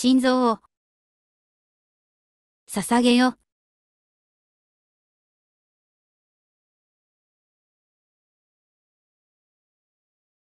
心臓を捧げよ。